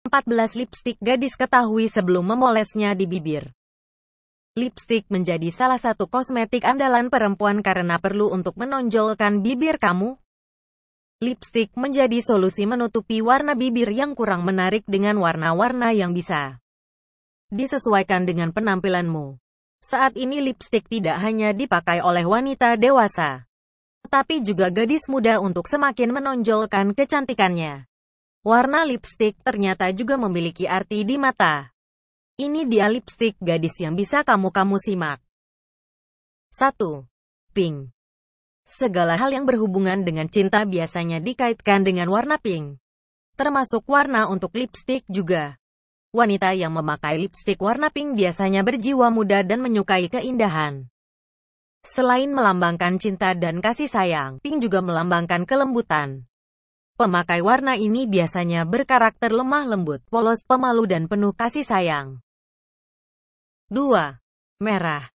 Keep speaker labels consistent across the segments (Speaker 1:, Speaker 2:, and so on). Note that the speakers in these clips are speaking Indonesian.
Speaker 1: 14 lipstik gadis ketahui sebelum memolesnya di bibir. Lipstik menjadi salah satu kosmetik andalan perempuan karena perlu untuk menonjolkan bibir kamu. Lipstik menjadi solusi menutupi warna bibir yang kurang menarik dengan warna-warna yang bisa disesuaikan dengan penampilanmu. Saat ini lipstik tidak hanya dipakai oleh wanita dewasa, tetapi juga gadis muda untuk semakin menonjolkan kecantikannya. Warna lipstik ternyata juga memiliki arti di mata. Ini dia lipstik gadis yang bisa kamu-kamu simak. 1. Pink Segala hal yang berhubungan dengan cinta biasanya dikaitkan dengan warna pink. Termasuk warna untuk lipstik juga. Wanita yang memakai lipstik warna pink biasanya berjiwa muda dan menyukai keindahan. Selain melambangkan cinta dan kasih sayang, pink juga melambangkan kelembutan. Pemakai warna ini biasanya berkarakter lemah lembut, polos, pemalu dan penuh kasih sayang. 2. Merah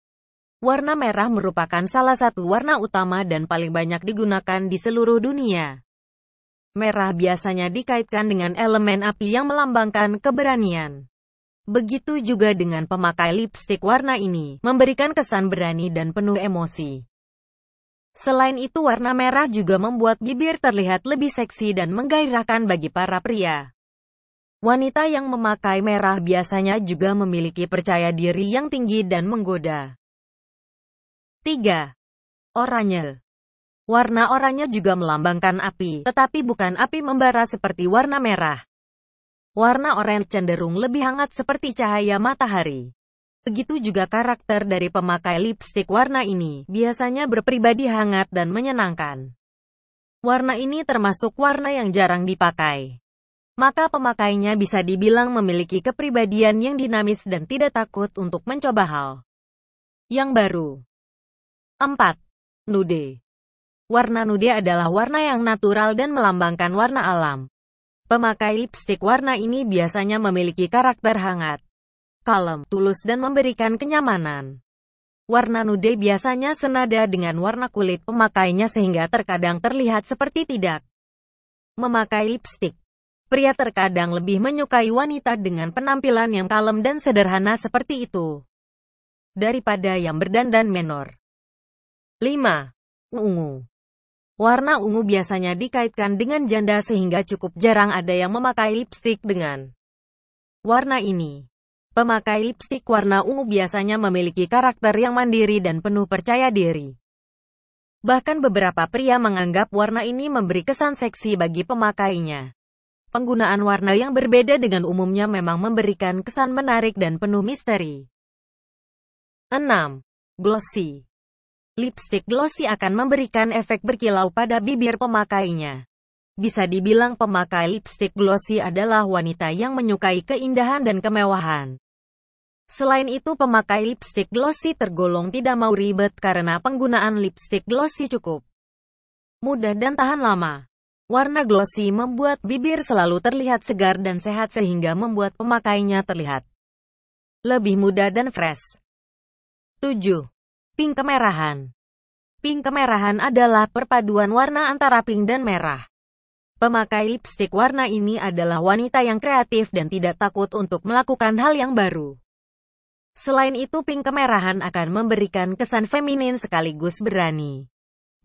Speaker 1: Warna merah merupakan salah satu warna utama dan paling banyak digunakan di seluruh dunia. Merah biasanya dikaitkan dengan elemen api yang melambangkan keberanian. Begitu juga dengan pemakai lipstik warna ini, memberikan kesan berani dan penuh emosi. Selain itu warna merah juga membuat bibir terlihat lebih seksi dan menggairahkan bagi para pria. Wanita yang memakai merah biasanya juga memiliki percaya diri yang tinggi dan menggoda. 3. Oranye Warna oranye juga melambangkan api, tetapi bukan api membara seperti warna merah. Warna oranye cenderung lebih hangat seperti cahaya matahari. Begitu juga karakter dari pemakai lipstick warna ini, biasanya berpribadi hangat dan menyenangkan. Warna ini termasuk warna yang jarang dipakai. Maka pemakainya bisa dibilang memiliki kepribadian yang dinamis dan tidak takut untuk mencoba hal yang baru. 4. Nude Warna nude adalah warna yang natural dan melambangkan warna alam. Pemakai lipstick warna ini biasanya memiliki karakter hangat, kalem, tulus dan memberikan kenyamanan. Warna nude biasanya senada dengan warna kulit pemakainya sehingga terkadang terlihat seperti tidak memakai lipstik. Pria terkadang lebih menyukai wanita dengan penampilan yang kalem dan sederhana seperti itu daripada yang berdandan menor. 5. Ungu Warna ungu biasanya dikaitkan dengan janda sehingga cukup jarang ada yang memakai lipstik dengan warna ini. Pemakai lipstik warna ungu biasanya memiliki karakter yang mandiri dan penuh percaya diri. Bahkan beberapa pria menganggap warna ini memberi kesan seksi bagi pemakainya. Penggunaan warna yang berbeda dengan umumnya memang memberikan kesan menarik dan penuh misteri. 6. Glossy Lipstik glossy akan memberikan efek berkilau pada bibir pemakainya. Bisa dibilang pemakai lipstik glossy adalah wanita yang menyukai keindahan dan kemewahan. Selain itu pemakai lipstick glossy tergolong tidak mau ribet karena penggunaan lipstick glossy cukup mudah dan tahan lama. Warna glossy membuat bibir selalu terlihat segar dan sehat sehingga membuat pemakainya terlihat lebih muda dan fresh. 7. Pink kemerahan Pink kemerahan adalah perpaduan warna antara pink dan merah. Pemakai lipstick warna ini adalah wanita yang kreatif dan tidak takut untuk melakukan hal yang baru. Selain itu pink kemerahan akan memberikan kesan feminin sekaligus berani.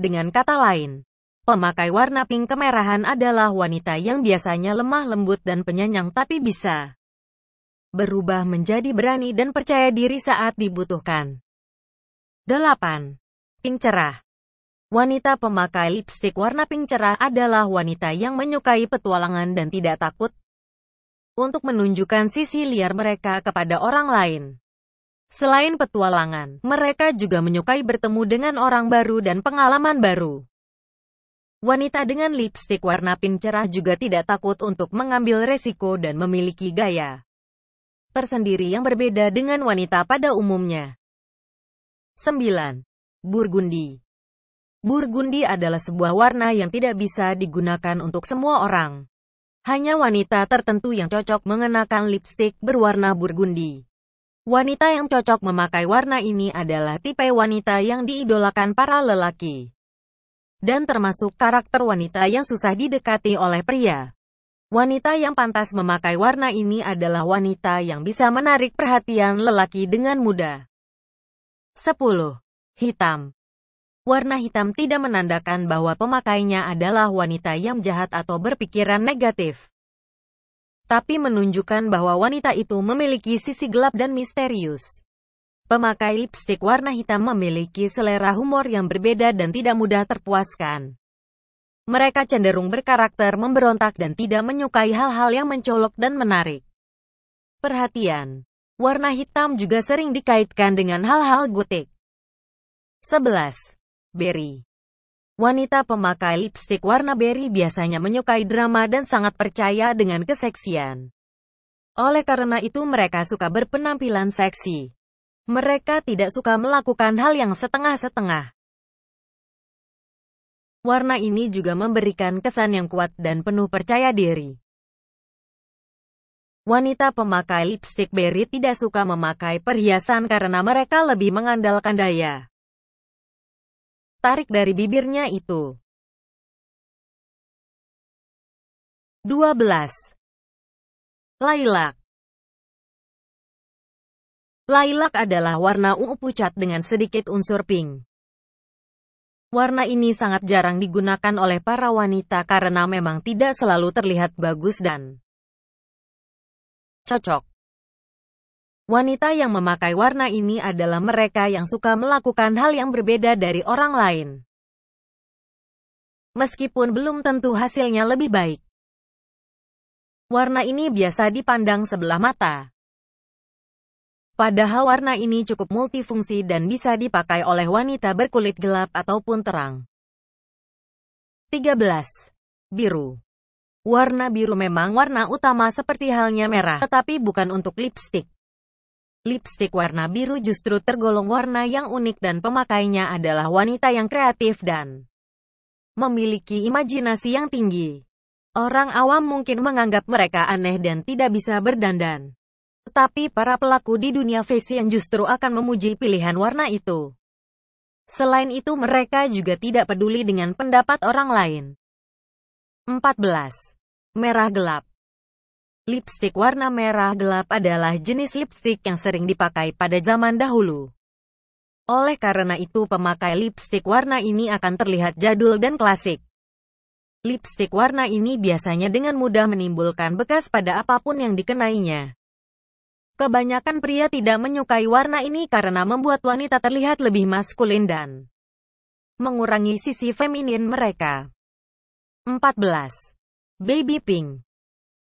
Speaker 1: Dengan kata lain, pemakai warna pink kemerahan adalah wanita yang biasanya lemah lembut dan penyanyang tapi bisa berubah menjadi berani dan percaya diri saat dibutuhkan. 8. Pink cerah Wanita pemakai lipstik warna pink cerah adalah wanita yang menyukai petualangan dan tidak takut untuk menunjukkan sisi liar mereka kepada orang lain. Selain petualangan, mereka juga menyukai bertemu dengan orang baru dan pengalaman baru. Wanita dengan lipstik warna pink cerah juga tidak takut untuk mengambil resiko dan memiliki gaya tersendiri yang berbeda dengan wanita pada umumnya. 9. Burgundi Burgundi adalah sebuah warna yang tidak bisa digunakan untuk semua orang. Hanya wanita tertentu yang cocok mengenakan lipstik berwarna burgundy. Wanita yang cocok memakai warna ini adalah tipe wanita yang diidolakan para lelaki dan termasuk karakter wanita yang susah didekati oleh pria. Wanita yang pantas memakai warna ini adalah wanita yang bisa menarik perhatian lelaki dengan mudah. 10. Hitam Warna hitam tidak menandakan bahwa pemakainya adalah wanita yang jahat atau berpikiran negatif tapi menunjukkan bahwa wanita itu memiliki sisi gelap dan misterius. Pemakai lipstik warna hitam memiliki selera humor yang berbeda dan tidak mudah terpuaskan. Mereka cenderung berkarakter memberontak dan tidak menyukai hal-hal yang mencolok dan menarik. Perhatian. Warna hitam juga sering dikaitkan dengan hal-hal gotik. 11. Berry Wanita pemakai lipstik warna berry biasanya menyukai drama dan sangat percaya dengan keseksian. Oleh karena itu mereka suka berpenampilan seksi. Mereka tidak suka melakukan hal yang setengah-setengah. Warna ini juga memberikan kesan yang kuat dan penuh percaya diri. Wanita pemakai lipstik berry tidak suka memakai perhiasan karena mereka lebih mengandalkan daya. Tarik dari bibirnya itu. 12. Lailak Lailak adalah warna ungu pucat dengan sedikit unsur pink. Warna ini sangat jarang digunakan oleh para wanita karena memang tidak selalu terlihat bagus dan cocok. Wanita yang memakai warna ini adalah mereka yang suka melakukan hal yang berbeda dari orang lain. Meskipun belum tentu hasilnya lebih baik. Warna ini biasa dipandang sebelah mata. Padahal warna ini cukup multifungsi dan bisa dipakai oleh wanita berkulit gelap ataupun terang. 13. Biru Warna biru memang warna utama seperti halnya merah, tetapi bukan untuk lipstick. Lipstik warna biru justru tergolong warna yang unik dan pemakainya adalah wanita yang kreatif dan memiliki imajinasi yang tinggi. Orang awam mungkin menganggap mereka aneh dan tidak bisa berdandan. Tetapi para pelaku di dunia fashion justru akan memuji pilihan warna itu. Selain itu mereka juga tidak peduli dengan pendapat orang lain. 14. Merah gelap Lipstik warna merah gelap adalah jenis lipstik yang sering dipakai pada zaman dahulu. Oleh karena itu pemakai lipstik warna ini akan terlihat jadul dan klasik. Lipstik warna ini biasanya dengan mudah menimbulkan bekas pada apapun yang dikenainya. Kebanyakan pria tidak menyukai warna ini karena membuat wanita terlihat lebih maskulin dan mengurangi sisi feminin mereka. 14. Baby Pink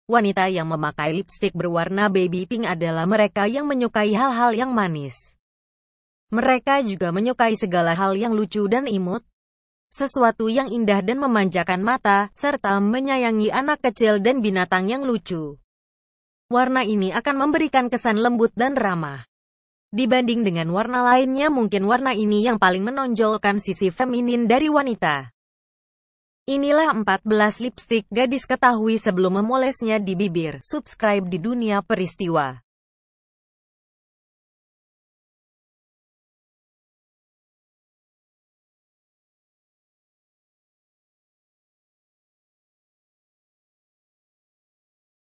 Speaker 1: Wanita yang memakai lipstik berwarna baby pink adalah mereka yang menyukai hal-hal yang manis. Mereka juga menyukai segala hal yang lucu dan imut, sesuatu yang indah dan memanjakan mata, serta menyayangi anak kecil dan binatang yang lucu. Warna ini akan memberikan kesan lembut dan ramah. Dibanding dengan warna lainnya mungkin warna ini yang paling menonjolkan sisi feminin dari wanita. Inilah 14 lipstik gadis ketahui sebelum memolesnya di bibir. Subscribe di dunia peristiwa.